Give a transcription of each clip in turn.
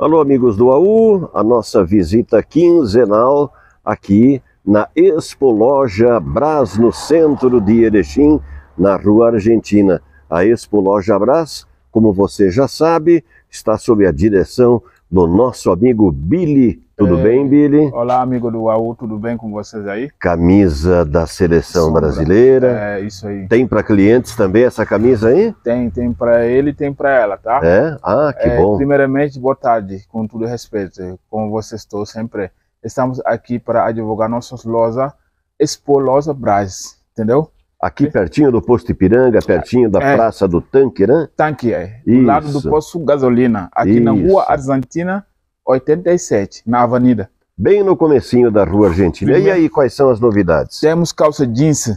Alô, amigos do AU, a nossa visita quinzenal aqui na Expo Loja Brás, no centro de Erechim, na Rua Argentina. A Expo Loja Brás, como você já sabe, está sob a direção do nosso amigo Billy tudo é, bem, Billy? Olá, amigo do AU, tudo bem com vocês aí? Camisa da seleção Sombra. brasileira. É, isso aí. Tem para clientes também essa camisa aí? Tem, tem para ele e tem para ela, tá? É? Ah, que é, bom. Primeiramente, boa tarde, com todo respeito, como vocês estão sempre. Estamos aqui para advogar nossas lojas Expo Loja Brás, entendeu? Aqui é. pertinho do posto Ipiranga, pertinho da é, Praça do Tanque, né? Tanque, é. Do Isso. lado do posto Gasolina, aqui Isso. na Rua Argentina, 87, na Avenida. Bem no comecinho da Rua Argentina. Primeiro. E aí, quais são as novidades? Temos calça jeans,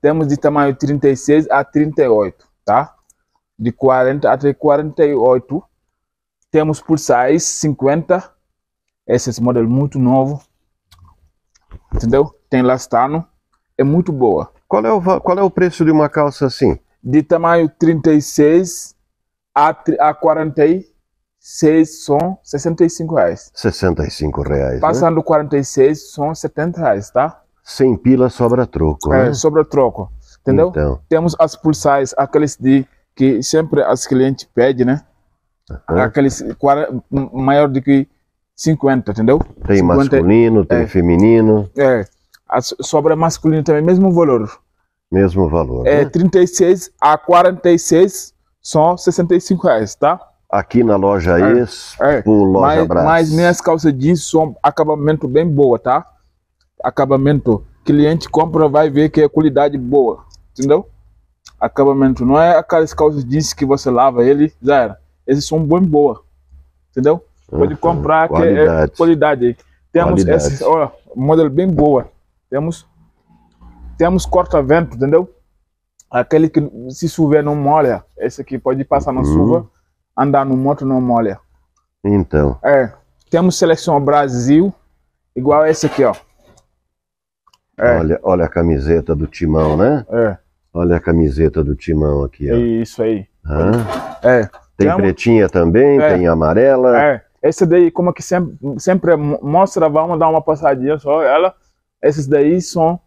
temos de tamanho 36 a 38, tá? De 40 até 48. Temos por size 50. Esse é modelo muito novo. Entendeu? Tem lastano. É muito boa. Qual é o, qual é o preço de uma calça assim? De tamanho 36 a, a 48. 6 são 65 reais. 65 reais. Né? Passando né? 46 são 70 reais, tá? Sem pila sobra troco. É, né? sobra troco. Entendeu? Então. Temos as pulsais, aqueles de que sempre as clientes pedem, né? Uhum. Aqueles maior do que 50, entendeu? Tem 50, masculino, tem é, feminino. É. As, sobra masculino também, mesmo valor. Mesmo valor. É, né? 36 a 46 são 65 reais, tá? aqui na loja é, Expo, é. loja mas, Brás. Mas minhas calças jeans são acabamento bem boa, tá? Acabamento. Cliente compra, vai ver que é qualidade boa, entendeu? Acabamento. Não é aquelas calças jeans que você lava ele, já era. Esses são bem boa, entendeu? Pode uhum, comprar qualidade. que é qualidade. Temos qualidade. esses, ó, modelo bem boa. Temos temos corta-vento, entendeu? Aquele que se chover não molha. Esse aqui pode passar na uhum. chuva andar no moto não molha. Então. É. Temos seleção Brasil, igual esse aqui, ó. É. Olha, olha a camiseta do Timão, né? É. Olha a camiseta do Timão aqui, ó. Isso aí. É. Tem Temos... pretinha também, é. tem amarela. É. daí, como é que sempre, sempre é mostra, vamos dar uma passadinha só. Ela, esses daí são,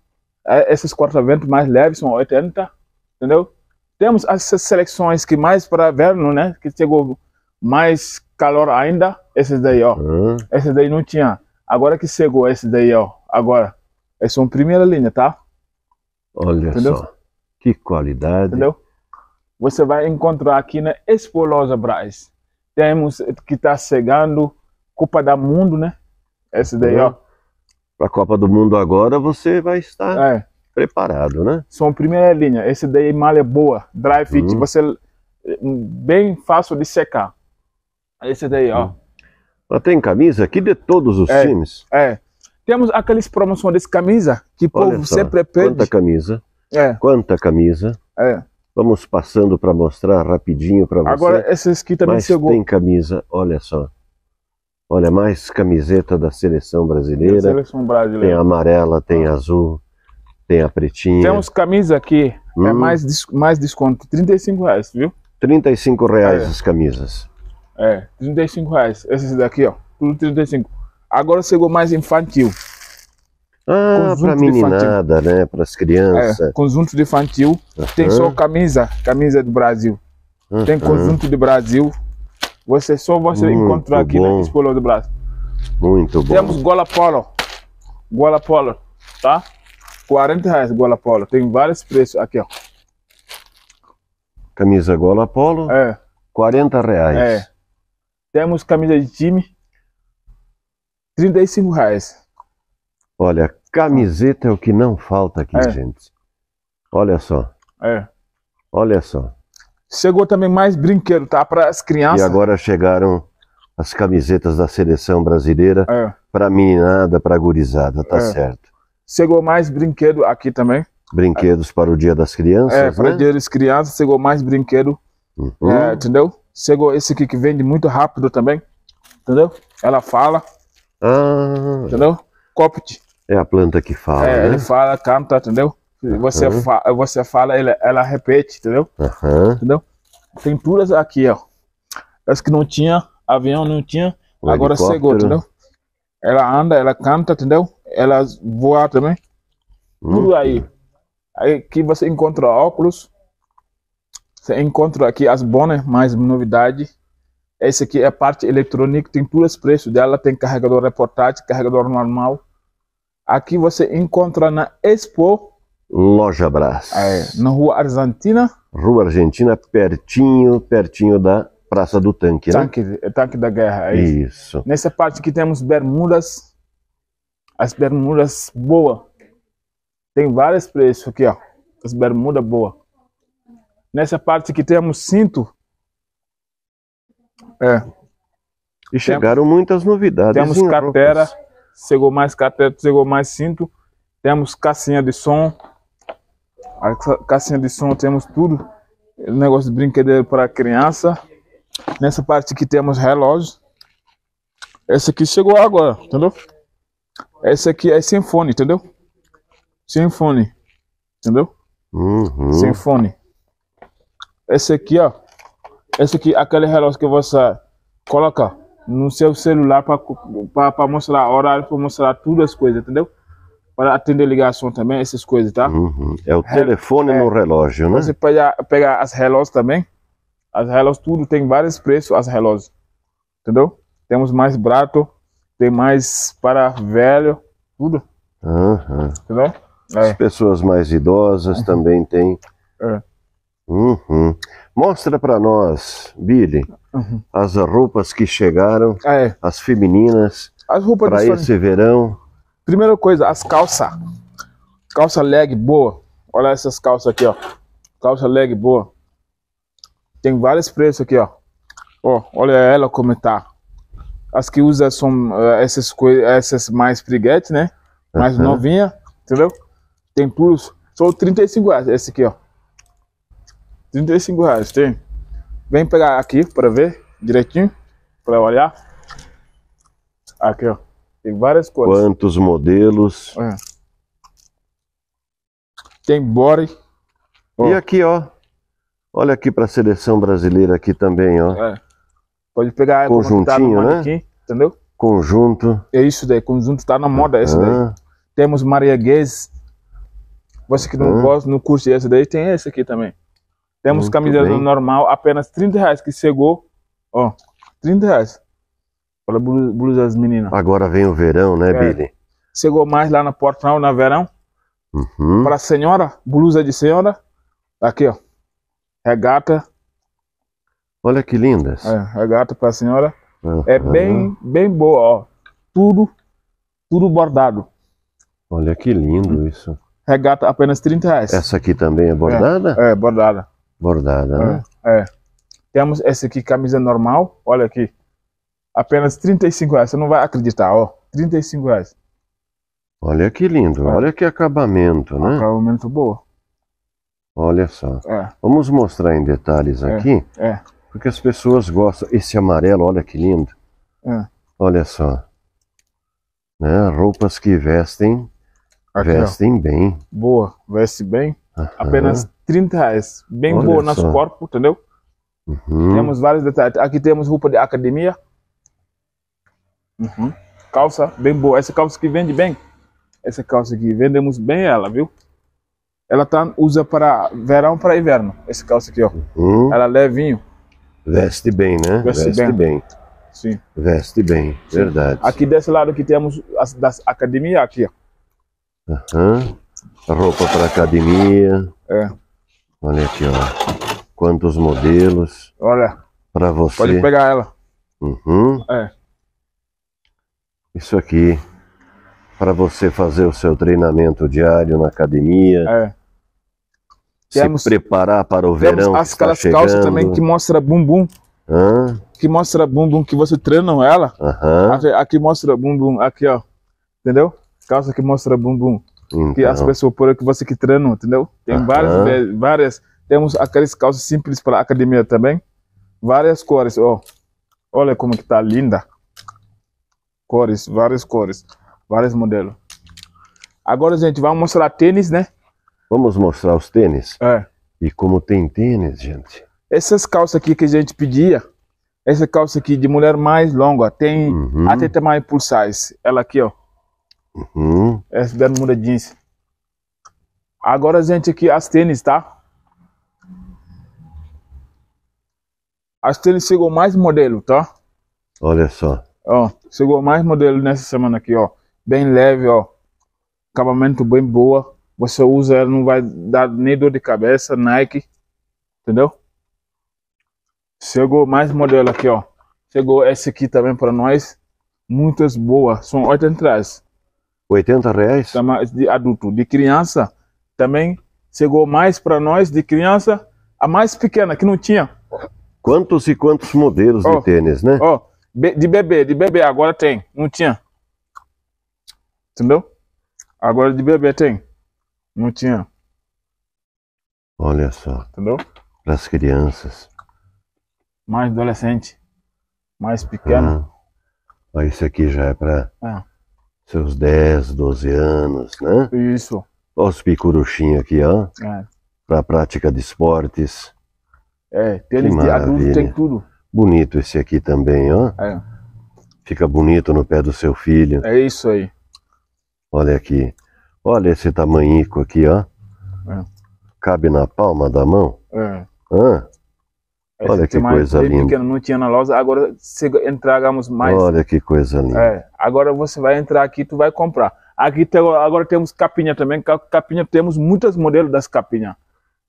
é, esses quatro vento mais leves são 80, entendeu? Temos as seleções que mais para verno né? Que chegou mais calor ainda, esses daí, ó. Uhum. Esses daí não tinha. Agora que chegou esse daí, ó. Agora. é são primeira linha, tá? Olha Entendeu? só. Que qualidade. Entendeu? Você vai encontrar aqui na Espolosa Braz. Temos que está chegando Copa do Mundo, né? Esse daí, uhum. ó. Pra Copa do Mundo agora você vai estar... É preparado, né? São primeira linha. Esse daí malha boa, dry fit, uhum. hum. você bem fácil de secar. Esse daí, ó. Hum. Ela tem camisa aqui de todos os é, times? É. Temos aqueles promoções desse camisa que o povo só, sempre pede. Quanta camisa. É. Quanta camisa. É. Vamos passando para mostrar rapidinho para você. Agora, essas aqui também Mas chegou. tem camisa, olha só. Olha, mais camiseta da seleção brasileira. Da seleção brasileira. Tem amarela, tem ah. azul, tem a pretinha. Temos camisa aqui, é hum. é mais, mais desconto, 35 reais, viu? 35 reais é. as camisas. É, 35 reais. esses daqui, ó, tudo 35. Agora chegou mais infantil. Ah, para meninada, né? Para as crianças. É, conjunto de infantil. Tem só camisa, camisa do Brasil. Tem conjunto do Brasil. Você só você Muito encontrar aqui né, bom. na Expo do Brasil. Muito bom. Temos gola polo. Gola polo, tá? 40 reais gola polo. Tem vários preços aqui, ó. Camisa gola polo. É. 40 reais. É. Temos camisa de time. 35 reais. Olha, camiseta é o que não falta aqui, é. gente. Olha só. É. Olha só. Chegou também mais brinquedo, tá? Para as crianças. E agora chegaram as camisetas da seleção brasileira. É. Para meninada, para gurizada, tá é. certo. Chegou mais brinquedo aqui também. Brinquedos para o Dia das Crianças, É, né? para o Dia das Crianças, chegou mais brinquedo, Uhum. é, entendeu? Chegou esse aqui que vende muito rápido também, entendeu? Ela fala, Ah, entendeu? Copte, é a planta que fala, é, né? ele fala, canta, entendeu? Você, fa- você fala, ela repete, entendeu? Aham. entendeu? Tem todas aqui, ó. As que não tinha, avião não tinha, O agora chegou, entendeu? Ela anda, ela canta, entendeu? elas voam também. Hum? Tudo aí. Aí que você encontra óculos, você encontra aqui as bonas, mais novidade. Esse aqui é a parte eletrônica, tem todos os preços dela, tem carregador reportátil, carregador normal. Aqui você encontra na Expo Loja Brás. É, na Rua Argentina. Rua Argentina, pertinho, pertinho da Praça do Tanque, né? Tanque, tanque da Guerra. É isso. isso. Nessa parte aqui temos bermudas, as bermudas boa. Tem vários preços aqui, ó. As bermudas boa. Nessa parte que temos cinto. É. E chegaram temos, muitas novidades. Temos carteira. Roupas. Chegou mais carteira, chegou mais cinto. Temos caixinha de som. A caixinha de som temos tudo. Negócio de brinquedo para criança. Nessa parte que temos relógio. Esse aqui chegou agora, entendeu? Essa aqui é sem fone, entendeu? Sem fone. Entendeu? Uhum. Sem fone. Essa aqui, ó. Essa aqui, aquele relógio que você coloca no seu celular para mostrar horário, para mostrar todas as coisas, entendeu? Para atender ligação também, essas coisas, tá? Uhum. É o telefone é. no relógio, né? Você pode pegar as relógios também. As relógios, tudo tem vários preços, as relógios. Entendeu? Temos mais barato tem mais para velho, tudo. Uhum. Entendeu? As é. pessoas mais idosas uhum. também tem. É. Uhum. Mostra para nós, Billy, uhum. as roupas que chegaram, ah, é. as femininas, as para esse verão. Primeira coisa, as calças. Calça leg boa. Olha essas calças aqui, ó. Calça leg boa. Tem vários preços aqui, ó. ó olha ela como tá. As que usa são uh, essas coisas, essas mais piriguete, né? Mais uhum. novinha, entendeu? Tem plus. São 35 reais esse aqui, ó. 35 reais, tem. Vem pegar aqui para ver direitinho, para olhar. Aqui, ó. Tem várias coisas. Quantos modelos? É. Tem body. Ó. E aqui, ó. Olha aqui para a seleção brasileira aqui também, ó. É. Pode pegar é, é tá conjuntinho, tá né? entendeu? Conjunto. É isso daí, conjunto tá na moda essa daí. Ah. Temos mariaguês. Você que não ah. gosta, não curte essa daí, tem esse aqui também. Temos camiseta normal, apenas 30 reais que chegou. Ó, 30 reais. Olha blusas blusa das meninas. Agora vem o verão, né, é. Billy? Chegou mais lá na Portão, na verão. Uhum. Para a senhora, blusa de senhora. Aqui, ó. Regata, Olha que lindas. É, a gata para a senhora. Ah, é tá bem, bem boa, ó. Tudo, tudo bordado. Olha que lindo hum. isso. Regata é apenas 30 reais. Essa aqui também é, é bordada? É, é bordada. Bordada, é, né? É. é. Temos essa aqui, camisa normal. Olha aqui. Apenas 35 reais. Você não vai acreditar, ó. 35 reais. Olha que lindo. Olha que acabamento, né? Acabamento boa. Olha só. Vamos mostrar em detalhes aqui. É. Porque as pessoas gostam. Esse amarelo, olha que lindo. É. Olha só. Né? Roupas que vestem, Aqui, vestem ó. bem. Boa, veste bem. Apenas 30 reais. Bem olha boa só. nosso corpo, entendeu? Uhum. Temos vários detalhes. Aqui temos roupa de academia. Uhum. Calça bem boa. Essa calça que vende bem. Essa calça aqui, vendemos bem ela, viu? Ela tá, usa para verão para inverno. Essa calça aqui, ó. Uhum. Ela é levinho. Veste bem, né? Veste, Veste bem. bem. Sim. Veste bem, Sim. verdade. Aqui desse lado que temos as das academia aqui. Uhum. Roupa para academia. É. Olha aqui, ó. Quantos modelos. Olha. Para você. Pode pegar ela. Uhum. É. Isso aqui para você fazer o seu treinamento diário na academia. É temos, se preparar para o verão. Temos as aquelas calças também que mostra bumbum. Hã? Que mostra bumbum que você treina ela. Aqui mostra bumbum, aqui ó. Entendeu? Calça que mostra bumbum. Então. Que as então. pessoas por que você que treina, entendeu? Tem várias, várias. Temos aquelas calças simples para academia também. Várias cores, ó. Olha como que tá linda. Cores, várias cores, vários modelos. Agora, gente, vamos mostrar tênis, né? Vamos mostrar os tênis? É. E como tem tênis, gente. Essas calças aqui que a gente pedia, essa calça aqui de mulher mais longa, tem uhum. até tamanho por size. Ela aqui, ó. Uhum. Essa bermuda jeans. Agora, gente, aqui as tênis, tá? As tênis chegou mais modelo, tá? Olha só. Ó, chegou mais modelo nessa semana aqui, ó. Bem leve, ó. Acabamento bem boa. Você usa ela, não vai dar nem dor de cabeça, Nike, entendeu? Chegou mais modelo aqui, ó. Chegou esse aqui também para nós. Muitas boas, são 80 reais. 80 reais? Tá mais De adulto, de criança também chegou mais para nós, de criança, a mais pequena, que não tinha. Quantos e quantos modelos oh, de tênis, né? Ó, oh, de bebê, de bebê, agora tem, não tinha. Entendeu? Agora de bebê tem. Não tinha. Olha só. Entendeu? Para as crianças. Mais adolescente. Mais pequeno. Ah, isso aqui já é para é. seus 10, 12 anos, né? Isso. Olha os picuruchinhos aqui, ó. É. Para prática de esportes. É, tênis de adulto tem tudo. Bonito esse aqui também, ó. É. Fica bonito no pé do seu filho. É isso aí. Olha aqui. Olha esse tamanhico aqui, ó. É. Cabe na palma da mão. É. Hã? Esse Olha que é coisa linda. Pequeno, não tinha na loja, agora se entregamos mais. Olha que coisa linda. É, agora você vai entrar aqui, tu vai comprar. Aqui tem, agora temos capinha também. Capinha temos muitos modelos das capinhas.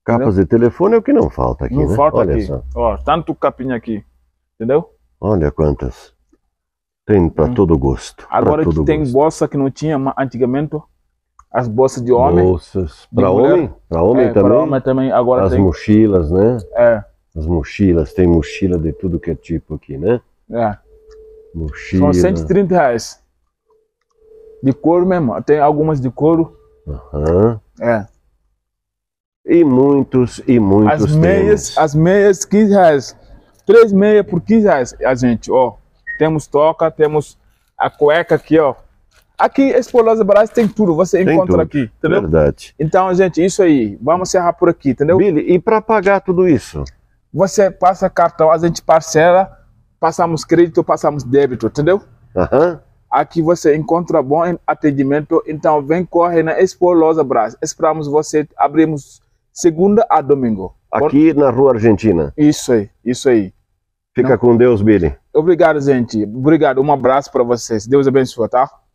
Capas entendeu? de telefone é o que não falta aqui, não né? falta Olha aqui. Só. Ó, tanto capinha aqui, entendeu? Olha quantas. Tem para hum. todo gosto. Agora todo tem gosto. bolsa que não tinha antigamente as bolsas de homem. Bolsas. Para homem? Para homem é, também? Para homem também. Agora as tem... mochilas, né? É. As mochilas, tem mochila de tudo que é tipo aqui, né? É. Mochila. São 130 reais. De couro mesmo. Tem algumas de couro. Aham. Uhum. É. E muitos, e muitos. As meias, tênis. as meias, 15 reais. Três meias por 15 reais. A gente, ó. Temos toca, temos a cueca aqui, ó. Aqui, Exploriosa Brás tem tudo, você tem encontra tudo. aqui, entendeu? Verdade. Então, gente, isso aí, vamos encerrar por aqui, entendeu? Billy, e para pagar tudo isso? Você passa cartão, a gente parcela, passamos crédito, passamos débito, entendeu? Uhum. Aqui você encontra bom atendimento, então vem corre na Explorosa Brás. Esperamos você, abrimos segunda a domingo. Aqui Por... na Rua Argentina. Isso aí, isso aí. Fica Não... com Deus, Billy. Obrigado, gente. Obrigado. Um abraço para vocês. Deus abençoe, tá?